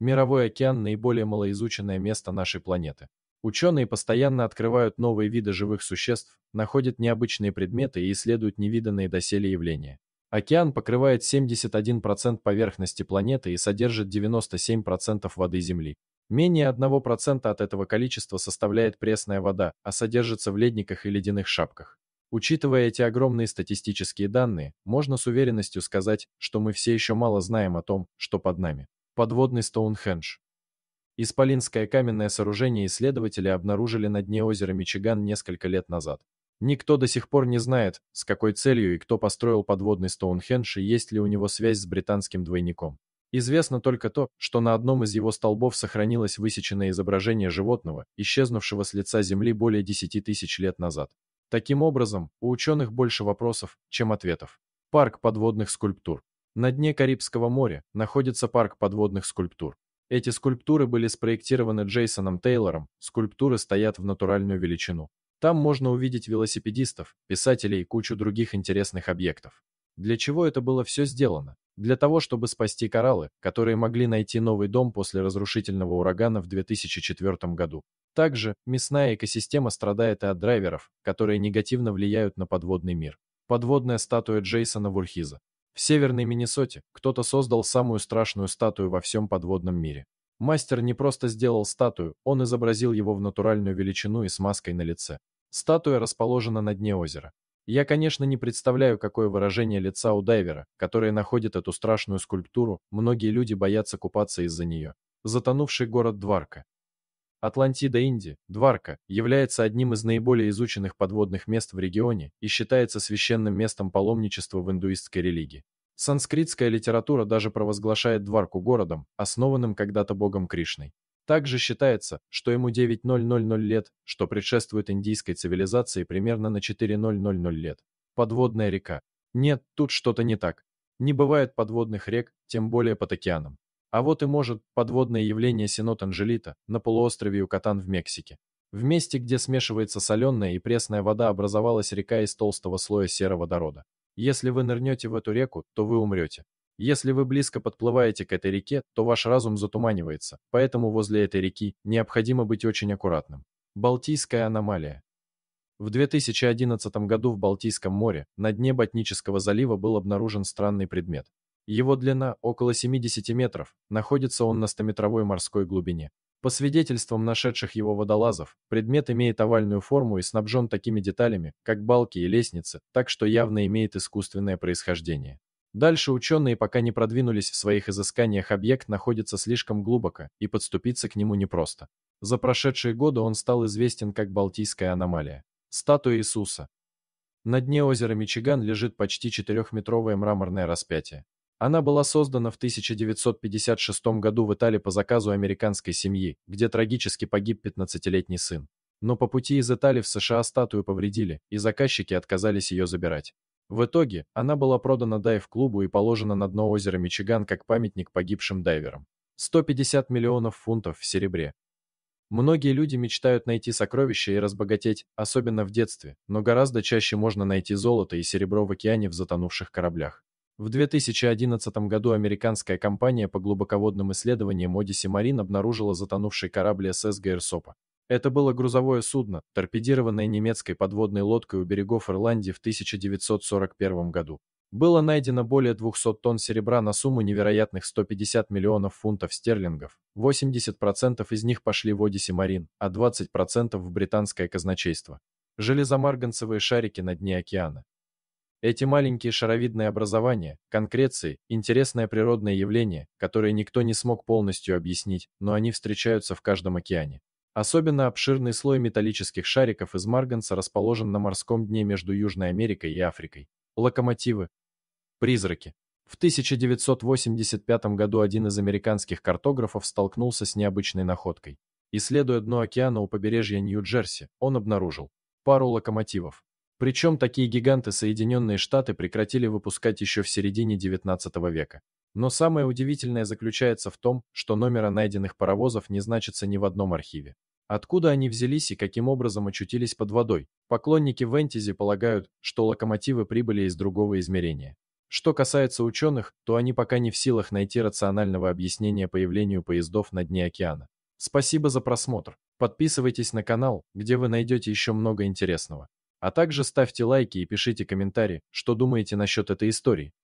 Мировой океан – наиболее малоизученное место нашей планеты. Ученые постоянно открывают новые виды живых существ, находят необычные предметы и исследуют невиданные доселе явления. Океан покрывает 71% поверхности планеты и содержит 97% воды Земли. Менее 1% от этого количества составляет пресная вода, а содержится в ледниках и ледяных шапках. Учитывая эти огромные статистические данные, можно с уверенностью сказать, что мы все еще мало знаем о том, что под нами. Подводный Стоунхендж. Исполинское каменное сооружение исследователи обнаружили на дне озера Мичиган несколько лет назад. Никто до сих пор не знает, с какой целью и кто построил подводный Стоунхендж и есть ли у него связь с британским двойником. Известно только то, что на одном из его столбов сохранилось высеченное изображение животного, исчезнувшего с лица Земли более 10 тысяч лет назад. Таким образом, у ученых больше вопросов, чем ответов. Парк подводных скульптур. На дне Карибского моря находится парк подводных скульптур. Эти скульптуры были спроектированы Джейсоном Тейлором, скульптуры стоят в натуральную величину. Там можно увидеть велосипедистов, писателей и кучу других интересных объектов. Для чего это было все сделано? Для того, чтобы спасти кораллы, которые могли найти новый дом после разрушительного урагана в 2004 году. Также мясная экосистема страдает и от драйверов, которые негативно влияют на подводный мир. Подводная статуя Джейсона Вурхиза. В северной Миннесоте кто-то создал самую страшную статую во всем подводном мире. Мастер не просто сделал статую, он изобразил его в натуральную величину и с маской на лице. Статуя расположена на дне озера. Я, конечно, не представляю, какое выражение лица у дайвера, который находит эту страшную скульптуру, многие люди боятся купаться из-за нее. Затонувший город Дварка. Атлантида Инди, Дварка, является одним из наиболее изученных подводных мест в регионе и считается священным местом паломничества в индуистской религии. Санскритская литература даже провозглашает Дварку городом, основанным когда-то богом Кришной. Также считается, что ему 9000 лет, что предшествует индийской цивилизации примерно на 4000 лет. Подводная река. Нет, тут что-то не так. Не бывает подводных рек, тем более под океаном. А вот и может подводное явление синод-анжелита на полуострове Юкатан в Мексике. В месте, где смешивается соленая и пресная вода, образовалась река из толстого слоя сероводорода. Если вы нырнете в эту реку, то вы умрете. Если вы близко подплываете к этой реке, то ваш разум затуманивается, поэтому возле этой реки необходимо быть очень аккуратным. Балтийская аномалия. В 2011 году в Балтийском море на дне Ботнического залива был обнаружен странный предмет. Его длина около 70 метров, находится он на 100-метровой морской глубине. По свидетельствам нашедших его водолазов, предмет имеет овальную форму и снабжен такими деталями, как балки и лестницы, так что явно имеет искусственное происхождение. Дальше ученые пока не продвинулись в своих изысканиях, объект находится слишком глубоко, и подступиться к нему непросто. За прошедшие годы он стал известен как Балтийская аномалия. Статуя Иисуса. На дне озера Мичиган лежит почти четырехметровое мраморное распятие. Она была создана в 1956 году в Италии по заказу американской семьи, где трагически погиб 15-летний сын. Но по пути из Италии в США статую повредили, и заказчики отказались ее забирать. В итоге она была продана дайв-клубу и положена на дно озера Мичиган как памятник погибшим дайверам. 150 миллионов фунтов в серебре. Многие люди мечтают найти сокровища и разбогатеть, особенно в детстве, но гораздо чаще можно найти золото и серебро в океане в затонувших кораблях. В 2011 году американская компания по глубоководным исследованиям Odyssey Marine обнаружила затонувший корабль СС Гейрсопа. Это было грузовое судно, торпедированное немецкой подводной лодкой у берегов Ирландии в 1941 году. Было найдено более 200 тонн серебра на сумму невероятных 150 миллионов фунтов стерлингов. 80% из них пошли в Одиссе Марин, а 20% в британское казначейство. Железомарганцевые шарики на дне океана. Эти маленькие шаровидные образования, конкреции, интересное природное явление, которое никто не смог полностью объяснить, но они встречаются в каждом океане. Особенно обширный слой металлических шариков из марганца расположен на морском дне между Южной Америкой и Африкой. Локомотивы. Призраки. В 1985 году один из американских картографов столкнулся с необычной находкой. Исследуя дно океана у побережья Нью-Джерси, он обнаружил пару локомотивов, причем такие гиганты Соединенные Штаты прекратили выпускать еще в середине XIX века. Но самое удивительное заключается в том, что номера найденных паровозов не значатся ни в одном архиве. Откуда они взялись и каким образом очутились под водой? Поклонники Вентизи полагают, что локомотивы прибыли из другого измерения. Что касается ученых, то они пока не в силах найти рационального объяснения появлению поездов на дне океана. Спасибо за просмотр. Подписывайтесь на канал, где вы найдете еще много интересного. А также ставьте лайки и пишите комментарии, что думаете насчет этой истории.